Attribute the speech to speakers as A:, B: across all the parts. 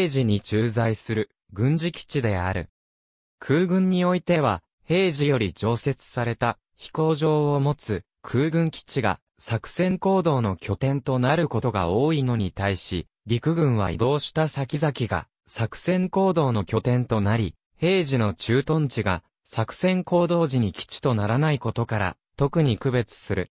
A: 平時に駐在する軍事基地である。空軍においては、平時より常設された飛行場を持つ空軍基地が作戦行動の拠点となることが多いのに対し、陸軍は移動した先々が作戦行動の拠点となり、平時の駐屯地が作戦行動時に基地とならないことから、特に区別する。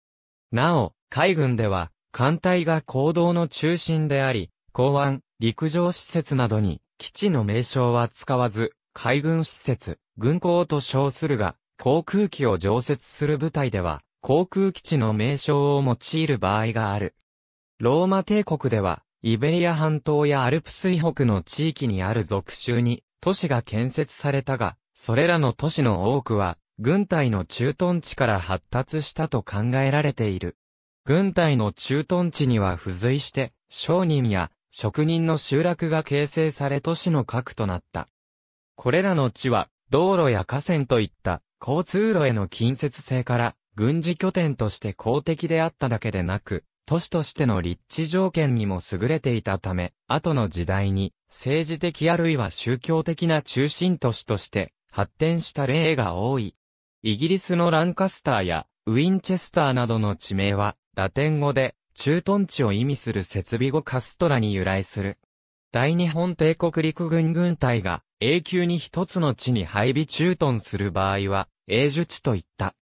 A: なお、海軍では、艦隊が行動の中心であり、港湾、陸上施設などに基地の名称は使わず、海軍施設、軍港と称するが、航空機を常設する部隊では、航空基地の名称を用いる場合がある。ローマ帝国では、イベリア半島やアルプス以北の地域にある属州に都市が建設されたが、それらの都市の多くは、軍隊の駐屯地から発達したと考えられている。軍隊の駐屯地には付随して、商人や職人の集落が形成され都市の核となった。これらの地は、道路や河川といった交通路への近接性から軍事拠点として公的であっただけでなく、都市としての立地条件にも優れていたため、後の時代に政治的あるいは宗教的な中心都市として発展した例が多い。イギリスのランカスターやウィンチェスターなどの地名はラテン語で駐屯地を意味する設備語カストラに由来する。大日本帝国陸軍軍隊が永久に一つの地に配備駐屯する場合は、永住地と言った。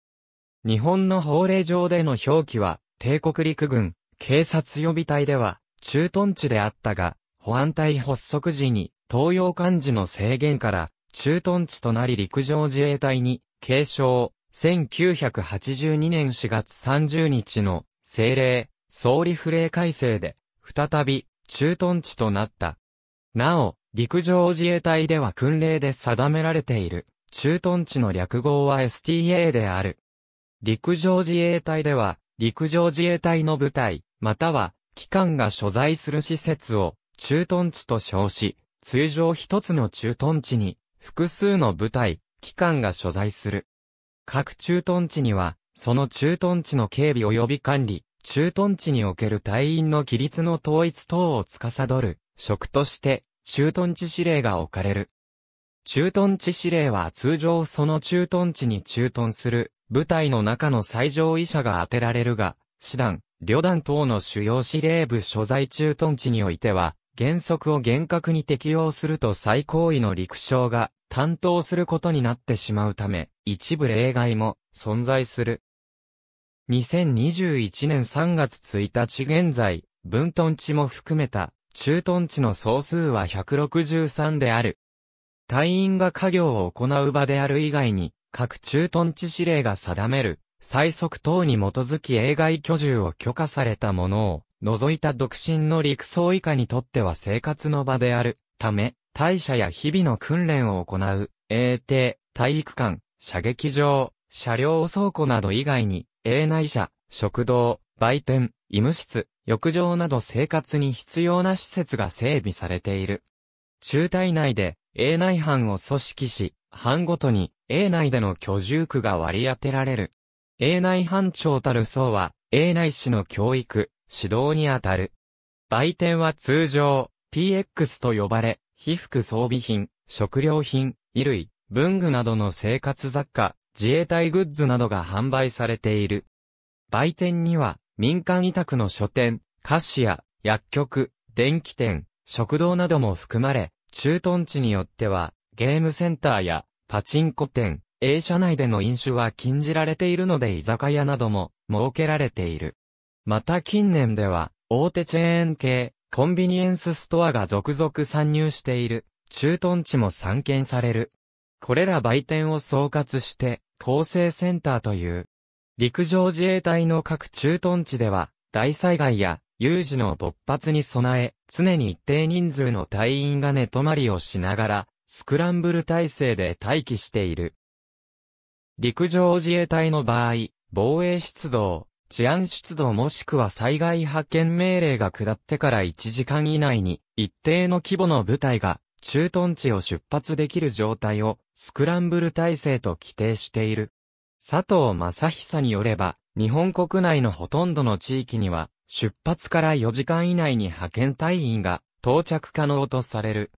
A: 日本の法令上での表記は、帝国陸軍、警察予備隊では、駐屯地であったが、保安隊発足時に、東洋漢字の制限から、駐屯地となり陸上自衛隊に、継承、1982年4月30日の、政令、総理不令改正で、再び、駐屯地となった。なお、陸上自衛隊では訓令で定められている、駐屯地の略号は STA である。陸上自衛隊では、陸上自衛隊の部隊、または、機関が所在する施設を、駐屯地と称し、通常一つの駐屯地に、複数の部隊、機関が所在する。各駐屯地には、その駐屯地の警備及び管理、駐屯地における隊員の規律の統一等を司る職として、駐屯地司令が置かれる。駐屯地司令は通常その駐屯地に駐屯する部隊の中の最上位者が当てられるが、師団、旅団等の主要司令部所在駐屯地においては、原則を厳格に適用すると最高位の陸将が担当することになってしまうため、一部例外も存在する。2021年3月1日現在、分屯地も含めた、駐屯地の総数は163である。隊員が家業を行う場である以外に、各駐屯地指令が定める、最速等に基づき営外居住を許可されたものを、除いた独身の陸層以下にとっては生活の場である、ため、大社や日々の訓練を行う、衛邸、体育館、射撃場、車両倉庫など以外に、営内社、食堂、売店、医務室、浴場など生活に必要な施設が整備されている。中隊内で、営内班を組織し、班ごとに、営内での居住区が割り当てられる。営内班長たる層は、営内市の教育、指導にあたる。売店は通常、PX と呼ばれ、被服装備品、食料品、衣類、文具などの生活雑貨、自衛隊グッズなどが販売されている。売店には、民間委託の書店、菓子屋、薬局、電気店、食堂なども含まれ、駐屯地によっては、ゲームセンターやパチンコ店、A 社内での飲酒は禁じられているので居酒屋なども設けられている。また近年では、大手チェーン系、コンビニエンスストアが続々参入している、駐屯地も散見される。これら売店を総括して、構成センターという。陸上自衛隊の各駐屯地では、大災害や有事の勃発に備え、常に一定人数の隊員が寝泊まりをしながら、スクランブル体制で待機している。陸上自衛隊の場合、防衛出動、治安出動もしくは災害派遣命令が下ってから1時間以内に、一定の規模の部隊が、駐屯地を出発できる状態をスクランブル体制と規定している。佐藤正久によれば、日本国内のほとんどの地域には、出発から4時間以内に派遣隊員が到着可能とされる。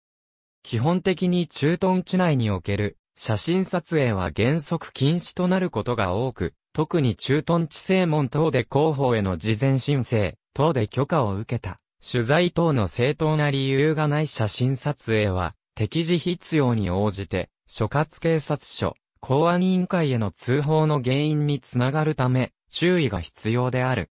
A: 基本的に駐屯地内における写真撮影は原則禁止となることが多く、特に駐屯地正門等で広報への事前申請、等で許可を受けた、取材等の正当な理由がない写真撮影は、適時必要に応じて、所轄警察署、公安委員会への通報の原因につながるため、注意が必要である。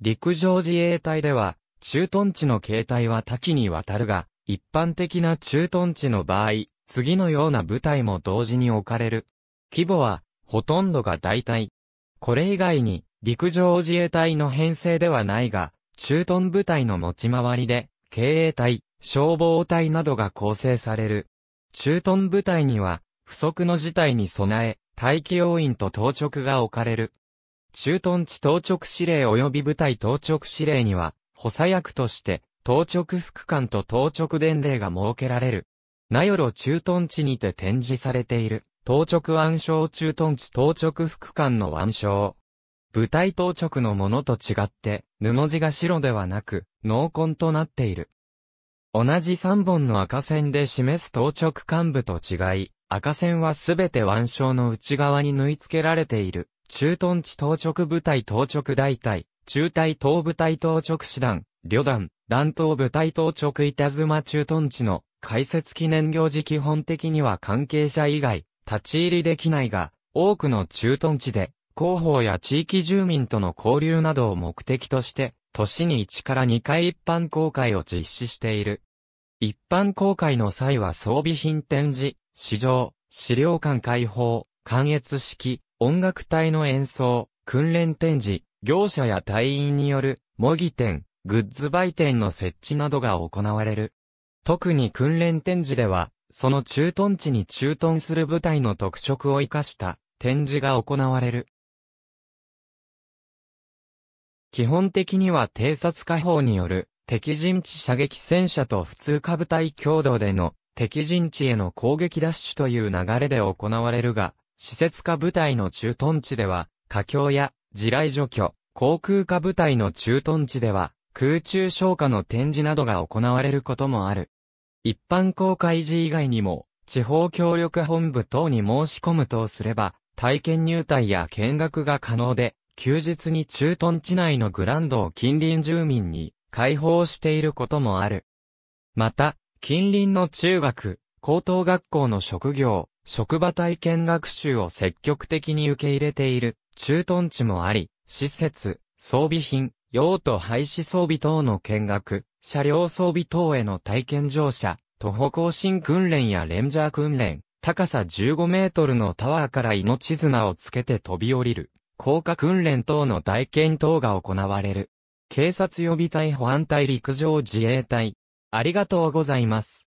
A: 陸上自衛隊では、駐屯地の形態は多岐にわたるが、一般的な駐屯地の場合、次のような部隊も同時に置かれる。規模は、ほとんどが大体。これ以外に、陸上自衛隊の編成ではないが、駐屯部隊の持ち回りで、経営隊、消防隊などが構成される。駐屯部隊には、不測の事態に備え、待機要員と当直が置かれる。駐屯地当直指令及び部隊当直指令には、補佐役として、当直副官と当直伝令が設けられる。名寄駐屯地にて展示されている、当直腕章駐屯地当直副官の腕章。部隊当直のものと違って、布地が白ではなく、濃紺となっている。同じ3本の赤線で示す当直幹部と違い、赤線はすべて腕章の内側に縫い付けられている、駐屯地当直部隊当直大隊、中隊東部隊当直師団、旅団、弾頭部隊当直板妻駐屯地の開設記念行事基本的には関係者以外、立ち入りできないが、多くの駐屯地で、広報や地域住民との交流などを目的として、年に1から2回一般公開を実施している。一般公開の際は装備品展示、試乗、資料館開放、観越式、音楽隊の演奏、訓練展示、業者や隊員による模擬店、グッズ売店の設置などが行われる。特に訓練展示では、その駐屯地に駐屯する部隊の特色を生かした展示が行われる。基本的には偵察火砲による敵陣地射撃戦車と普通下部隊共同での敵陣地への攻撃ダッシュという流れで行われるが、施設下部隊の駐屯地では、火境や地雷除去、航空下部隊の駐屯地では、空中消火の展示などが行われることもある。一般公開時以外にも、地方協力本部等に申し込むとすれば、体験入隊や見学が可能で、休日に駐屯地内のグランドを近隣住民に開放していることもある。また、近隣の中学、高等学校の職業、職場体験学習を積極的に受け入れている駐屯地もあり、施設、装備品、用途廃止装備等の見学、車両装備等への体験乗車、徒歩更新訓練やレンジャー訓練、高さ15メートルのタワーから命綱をつけて飛び降りる、降下訓練等の体験等が行われる。警察予備隊保安隊陸上自衛隊。ありがとうございます。